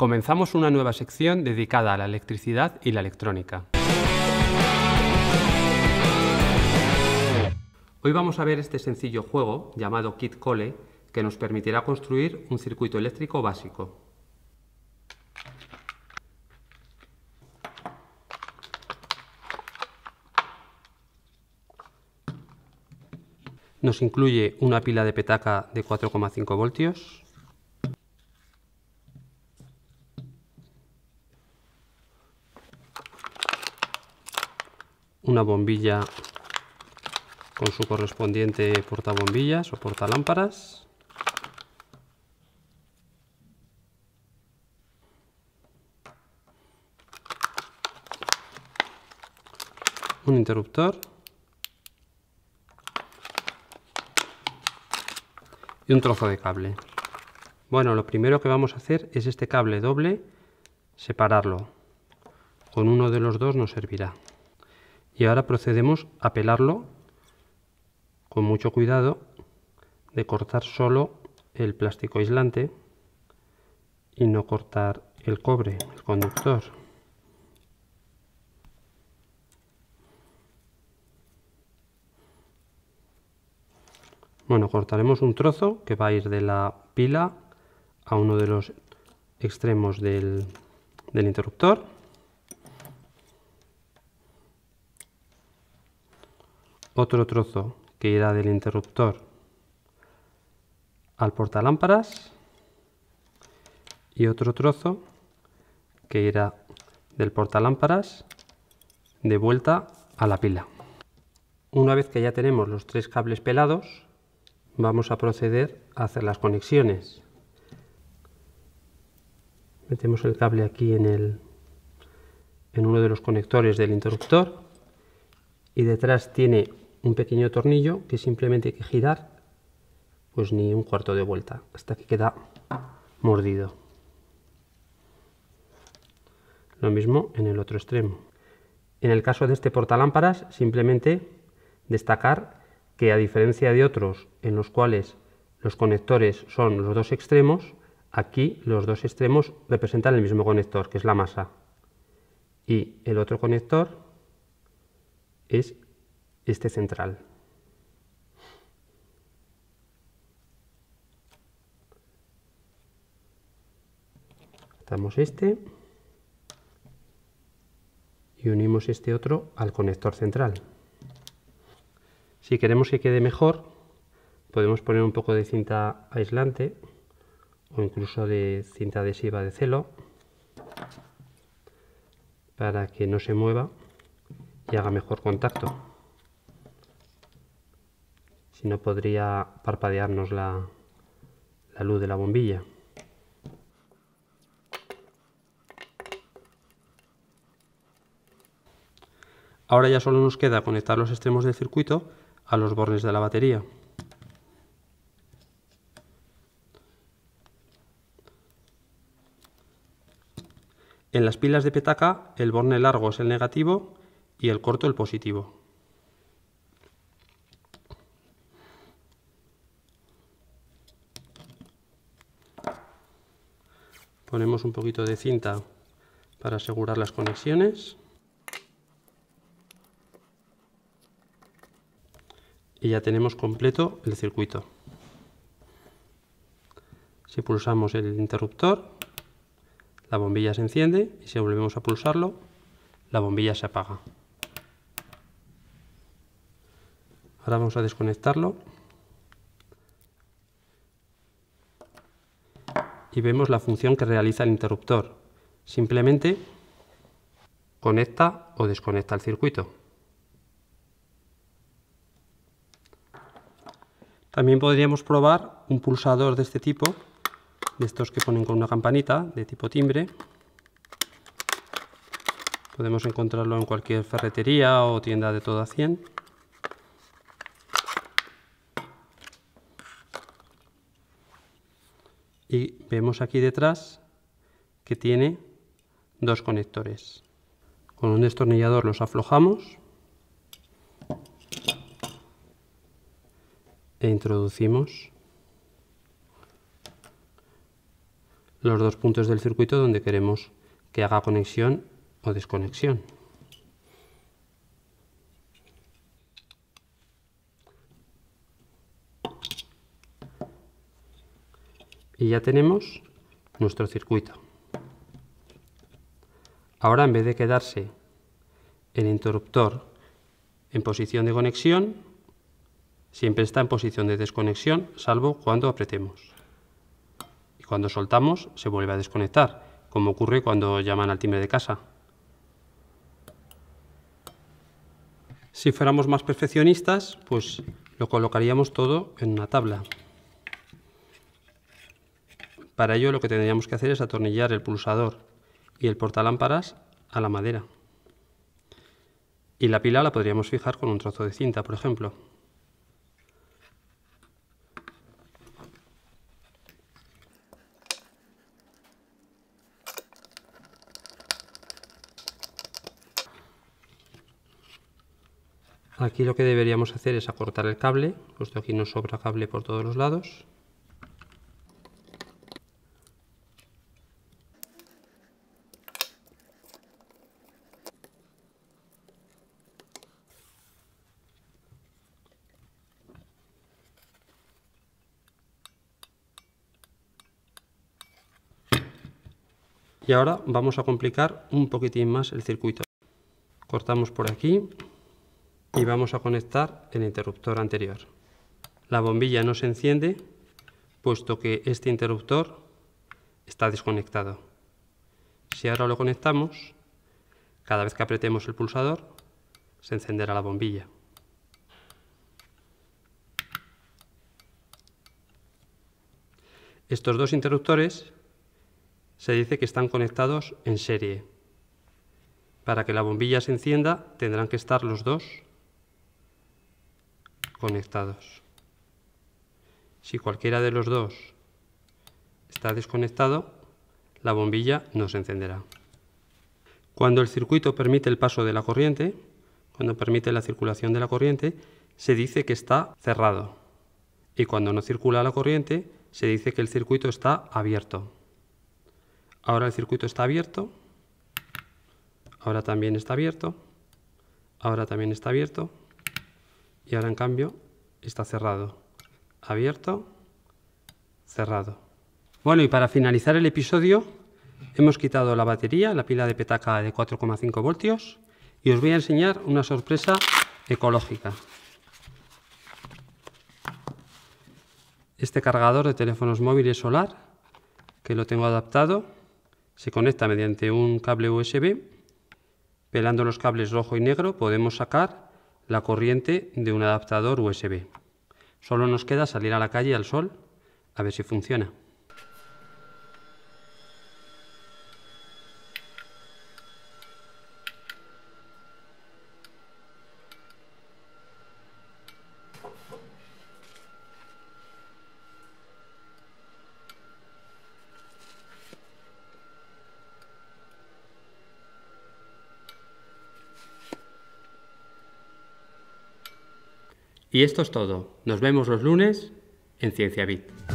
comenzamos una nueva sección dedicada a la electricidad y la electrónica. Hoy vamos a ver este sencillo juego llamado Kit Cole que nos permitirá construir un circuito eléctrico básico. Nos incluye una pila de petaca de 4,5 voltios, una bombilla con su correspondiente portabombillas o portalámparas. Un interruptor. Y un trozo de cable. Bueno, lo primero que vamos a hacer es este cable doble, separarlo. Con uno de los dos nos servirá y ahora procedemos a pelarlo con mucho cuidado de cortar solo el plástico aislante y no cortar el cobre, el conductor. Bueno, cortaremos un trozo que va a ir de la pila a uno de los extremos del, del interruptor. otro trozo que irá del interruptor al portalámparas y otro trozo que irá del portalámparas de vuelta a la pila. Una vez que ya tenemos los tres cables pelados, vamos a proceder a hacer las conexiones. Metemos el cable aquí en, el, en uno de los conectores del interruptor y detrás tiene un pequeño tornillo que simplemente hay que girar pues ni un cuarto de vuelta hasta que queda mordido. Lo mismo en el otro extremo. En el caso de este portalámparas simplemente destacar que a diferencia de otros en los cuales los conectores son los dos extremos, aquí los dos extremos representan el mismo conector que es la masa y el otro conector es este central. Atamos este y unimos este otro al conector central. Si queremos que quede mejor, podemos poner un poco de cinta aislante o incluso de cinta adhesiva de celo para que no se mueva y haga mejor contacto si no podría parpadearnos la, luz de la bombilla. Ahora ya solo nos queda conectar los extremos del circuito a los bornes de la batería. En las pilas de petaca el borne largo es el negativo y el corto el positivo. Ponemos un poquito de cinta para asegurar las conexiones. Y ya tenemos completo el circuito. Si pulsamos el interruptor, la bombilla se enciende y si volvemos a pulsarlo, la bombilla se apaga. Ahora vamos a desconectarlo vemos la función que realiza el interruptor. Simplemente conecta o desconecta el circuito. También podríamos probar un pulsador de este tipo, de estos que ponen con una campanita de tipo timbre. Podemos encontrarlo en cualquier ferretería o tienda de todo a 100. y vemos aquí detrás que tiene dos conectores. Con un destornillador los aflojamos e introducimos los dos puntos del circuito donde queremos que haga conexión o desconexión. ya tenemos nuestro circuito. Ahora, en vez de quedarse el interruptor en posición de conexión, siempre está en posición de desconexión, salvo cuando apretemos. Y cuando soltamos, se vuelve a desconectar, como ocurre cuando llaman al timbre de casa. Si fuéramos más perfeccionistas, pues lo colocaríamos todo en una tabla. Para ello lo que tendríamos que hacer es atornillar el pulsador y el portalámparas a la madera. Y la pila la podríamos fijar con un trozo de cinta, por ejemplo. Aquí lo que deberíamos hacer es acortar el cable, puesto que aquí nos sobra cable por todos los lados. y ahora vamos a complicar un poquitín más el circuito. Cortamos por aquí y vamos a conectar el interruptor anterior. La bombilla no se enciende puesto que este interruptor está desconectado. Si ahora lo conectamos, cada vez que apretemos el pulsador, se encenderá la bombilla. Estos dos interruptores se dice que están conectados en serie. Para que la bombilla se encienda tendrán que estar los dos conectados. Si cualquiera de los dos está desconectado, la bombilla no se encenderá. Cuando el circuito permite el paso de la corriente, cuando permite la circulación de la corriente, se dice que está cerrado. Y cuando no circula la corriente, se dice que el circuito está abierto. Ahora el circuito está abierto. Ahora también está abierto. Ahora también está abierto. Y ahora en cambio está cerrado. Abierto. Cerrado. Bueno, y para finalizar el episodio, hemos quitado la batería, la pila de petaca de 4,5 voltios, y os voy a enseñar una sorpresa ecológica. Este cargador de teléfonos móviles solar, que lo tengo adaptado se conecta mediante un cable USB. Pelando los cables rojo y negro podemos sacar la corriente de un adaptador USB. Solo nos queda salir a la calle al sol a ver si funciona. Y esto es todo. Nos vemos los lunes en Ciencia Bit.